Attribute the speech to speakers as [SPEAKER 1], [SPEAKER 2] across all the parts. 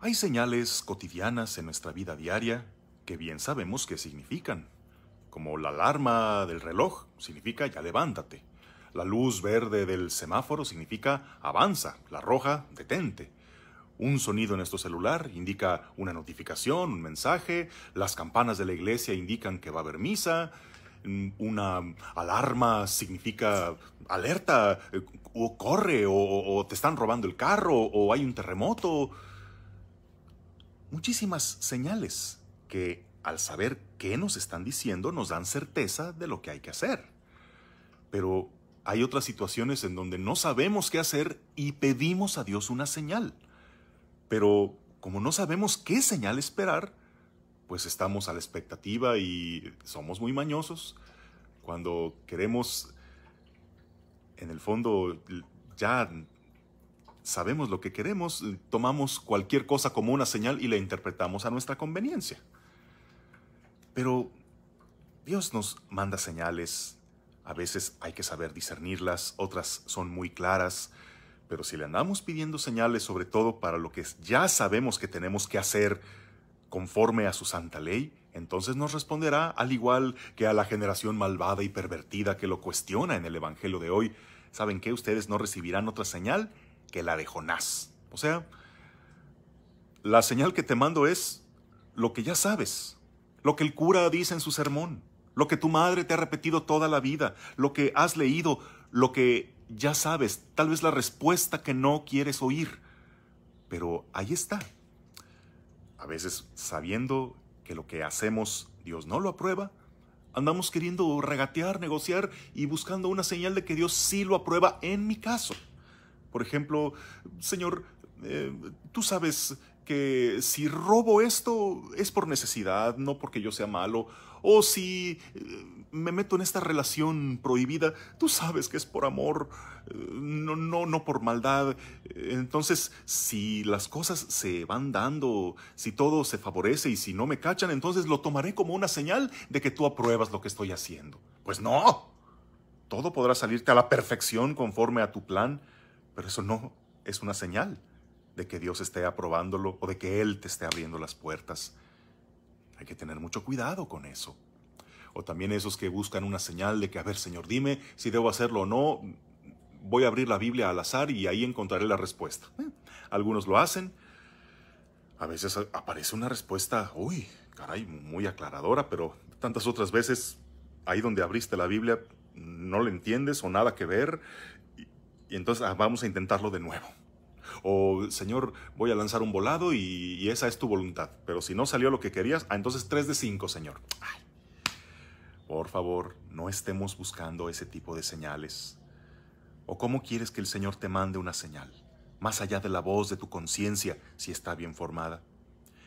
[SPEAKER 1] Hay señales cotidianas en nuestra vida diaria que bien sabemos qué significan, como la alarma del reloj significa ya levántate, la luz verde del semáforo significa avanza, la roja detente. Un sonido en nuestro celular indica una notificación, un mensaje, las campanas de la iglesia indican que va a haber misa, mm, una alarma significa alerta, eh, o corre, o te están robando el carro, o hay un terremoto muchísimas señales que al saber qué nos están diciendo nos dan certeza de lo que hay que hacer. Pero hay otras situaciones en donde no sabemos qué hacer y pedimos a Dios una señal. Pero como no sabemos qué señal esperar, pues estamos a la expectativa y somos muy mañosos. Cuando queremos, en el fondo, ya sabemos lo que queremos, eh, tomamos cualquier cosa como una señal y la interpretamos a nuestra conveniencia. Pero Dios nos manda señales, a veces hay que saber discernirlas, otras son muy claras, pero si le andamos pidiendo señales sobre todo para lo que ya sabemos que tenemos que hacer conforme a su santa ley, entonces nos responderá al igual que a la generación malvada y pervertida que lo cuestiona en el Evangelio de hoy. ¿Saben qué? Ustedes no recibirán otra señal que la de O sea, la señal que te mando es lo que ya sabes, lo que el cura dice en su sermón, lo que tu madre te ha repetido toda la vida, lo que has leído, lo que ya sabes, tal vez la respuesta que no quieres oír. Pero ahí está. A veces sabiendo que lo que hacemos Dios no lo aprueba, andamos queriendo regatear, negociar y buscando una señal de que Dios sí lo aprueba en mi caso. Por ejemplo, Señor, eh, tú sabes que si robo esto es por necesidad, no porque yo sea malo, o si eh, me meto en esta relación prohibida, tú sabes que es por amor, eh, no, no, no por maldad. Entonces, si las cosas se van dando, si todo se favorece y si no me cachan, entonces lo tomaré como una señal de que tú apruebas lo que estoy haciendo. Pues no, todo podrá salirte a la perfección conforme a tu plan pero eso no es una señal de que Dios esté aprobándolo o de que Él te esté abriendo las puertas. Hay que tener mucho cuidado con eso. O también esos que buscan una señal de que, a ver, Señor, dime si debo hacerlo o no. Voy a abrir la Biblia al azar y ahí encontraré la respuesta. Eh, algunos lo hacen. A veces aparece una respuesta, uy, caray, muy aclaradora, pero tantas otras veces ahí donde abriste la Biblia no le entiendes o nada que ver y entonces ah, vamos a intentarlo de nuevo. O, Señor, voy a lanzar un volado y, esa es tu voluntad. Pero si no salió lo que querías, ah, entonces 3 de 5, Señor. Por favor, no estemos buscando ese tipo de señales. ¿O cómo quieres que el Señor te mande una señal? Más allá de la voz de tu conciencia, si está bien formada.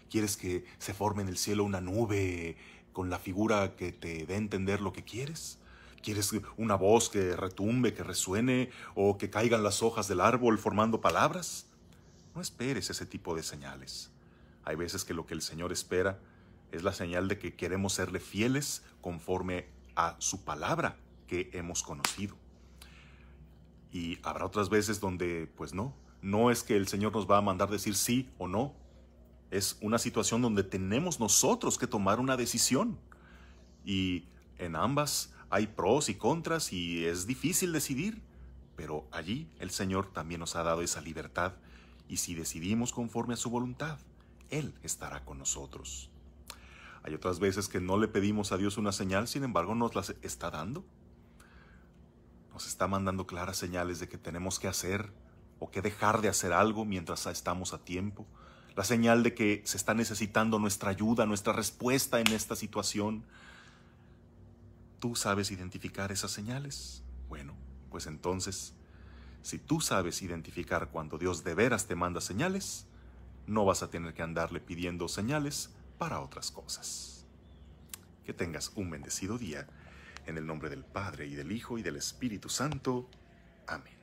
[SPEAKER 1] ¿Quieres que se forme en el cielo una nube con la figura que te dé a entender lo que quieres? ¿Quieres una voz que retumbe, que resuene o que caigan las hojas del árbol formando palabras? No esperes ese tipo de señales. Hay veces que lo que el Señor espera es la señal de que queremos serle fieles conforme a su palabra que hemos conocido. Y habrá otras veces donde, pues no, no es que el Señor nos va a mandar decir sí o no. Es una situación donde tenemos nosotros que tomar una decisión. Y en ambas hay pros y contras y es difícil decidir, pero allí el Señor también nos ha dado esa libertad y si decidimos conforme a su voluntad, Él estará con nosotros. Hay otras veces que no le pedimos a Dios una señal, sin embargo nos las está dando. Nos está mandando claras señales de que tenemos que hacer o que dejar de hacer algo mientras estamos a tiempo. La señal de que se está necesitando nuestra ayuda, nuestra respuesta en esta situación. ¿Tú sabes identificar esas señales? Bueno, pues entonces, si tú sabes identificar cuando Dios de veras te manda señales, no vas a tener que andarle pidiendo señales para otras cosas. Que tengas un bendecido día, en el nombre del Padre y del Hijo y del Espíritu Santo. Amén.